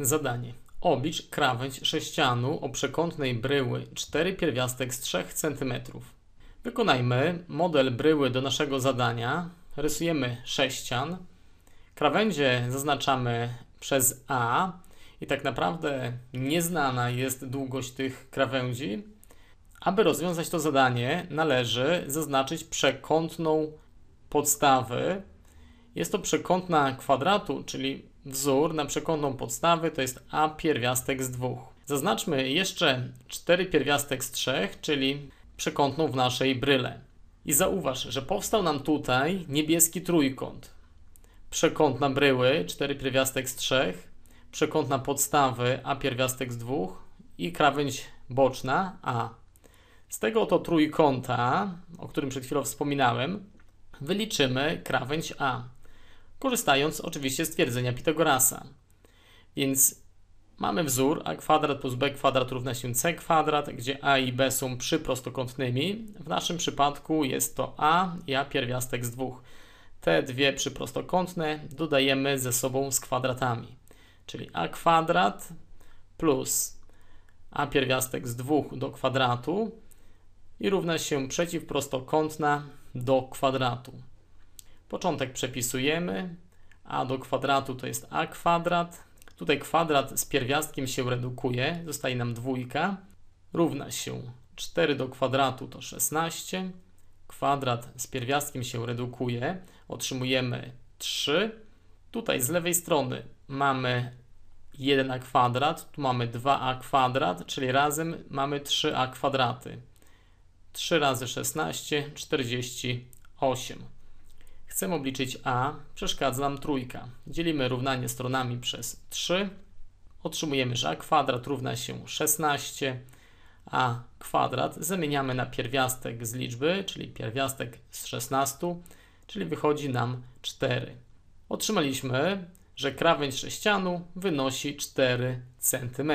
Zadanie. Oblicz krawędź sześcianu o przekątnej bryły 4 pierwiastek z 3 cm. Wykonajmy model bryły do naszego zadania. Rysujemy sześcian. Krawędzie zaznaczamy przez A i tak naprawdę nieznana jest długość tych krawędzi. Aby rozwiązać to zadanie, należy zaznaczyć przekątną podstawy. Jest to przekątna kwadratu, czyli wzór na przekątną podstawy to jest a pierwiastek z 2. Zaznaczmy jeszcze 4 pierwiastek z 3, czyli przekątną w naszej bryle. I zauważ, że powstał nam tutaj niebieski trójkąt. Przekątna bryły 4 pierwiastek z 3, przekątna podstawy a pierwiastek z 2 i krawędź boczna a. Z tego oto trójkąta, o którym przed chwilą wspominałem, wyliczymy krawędź a korzystając oczywiście z twierdzenia Pitagorasa. Więc mamy wzór a kwadrat plus b kwadrat równa się c kwadrat, gdzie a i b są przyprostokątnymi. W naszym przypadku jest to a, i a pierwiastek z dwóch. Te dwie przyprostokątne dodajemy ze sobą z kwadratami. Czyli a kwadrat plus a pierwiastek z dwóch do kwadratu i równa się przeciwprostokątna do kwadratu. Początek przepisujemy. A do kwadratu to jest a kwadrat. Tutaj kwadrat z pierwiastkiem się redukuje. Zostaje nam dwójka. Równa się 4 do kwadratu to 16. Kwadrat z pierwiastkiem się redukuje. Otrzymujemy 3. Tutaj z lewej strony mamy 1a kwadrat, tu mamy 2a kwadrat, czyli razem mamy 3a kwadraty. 3 razy 16, 48. Chcę obliczyć a, przeszkadza nam trójka. Dzielimy równanie stronami przez 3. Otrzymujemy, że a kwadrat równa się 16, a kwadrat zamieniamy na pierwiastek z liczby, czyli pierwiastek z 16, czyli wychodzi nam 4. Otrzymaliśmy, że krawędź sześcianu wynosi 4 cm.